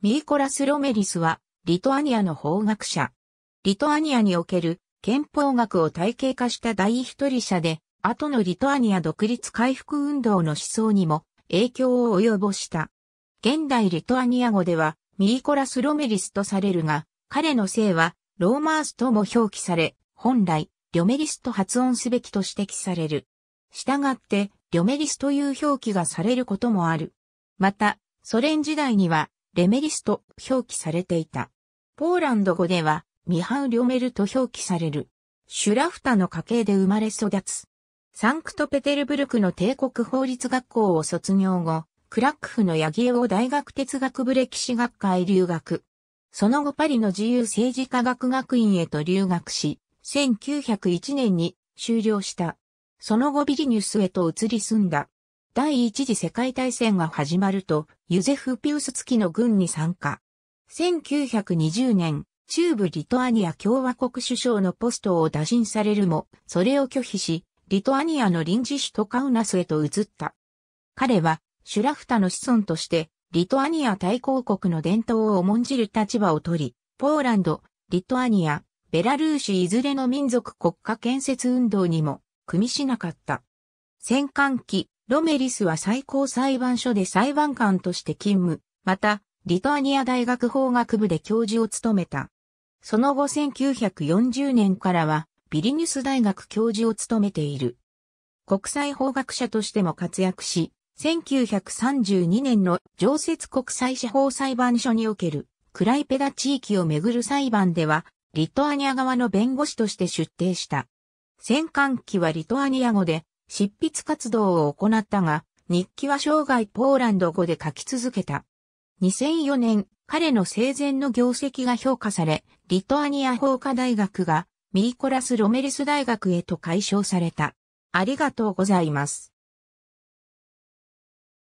ミーコラス・ロメリスは、リトアニアの法学者。リトアニアにおける憲法学を体系化した第一人者で、後のリトアニア独立回復運動の思想にも影響を及ぼした。現代リトアニア語では、ミーコラス・ロメリスとされるが、彼の姓は、ローマースとも表記され、本来、リョメリスと発音すべきと指摘される。したがって、リョメリスという表記がされることもある。また、ソ連時代には、レメリスと表記されていた。ポーランド語では、ミハウ・リョメルと表記される。シュラフタの家系で生まれ育つ。サンクトペテルブルクの帝国法律学校を卒業後、クラックフのヤギエオ大学哲学部歴史学科へ留学。その後パリの自由政治科学学院へと留学し、1901年に終了した。その後ビリニュスへと移り住んだ。第一次世界大戦が始まると、ユゼフ・ピウス付きの軍に参加。1920年、中部リトアニア共和国首相のポストを打診されるも、それを拒否し、リトアニアの臨時首都カウナスへと移った。彼は、シュラフタの子孫として、リトアニア大公国の伝統を重んじる立場を取り、ポーランド、リトアニア、ベラルーシいずれの民族国家建設運動にも、組みしなかった。戦艦機、ロメリスは最高裁判所で裁判官として勤務、また、リトアニア大学法学部で教授を務めた。その後1940年からは、ビリニュス大学教授を務めている。国際法学者としても活躍し、1932年の常設国際司法裁判所におけるクライペダ地域をめぐる裁判では、リトアニア側の弁護士として出廷した。戦艦機はリトアニア語で執筆活動を行ったが、日記は生涯ポーランド語で書き続けた。2004年、彼の生前の業績が評価され、リトアニア法科大学がミーコラス・ロメリス大学へと解消された。ありがとうございます。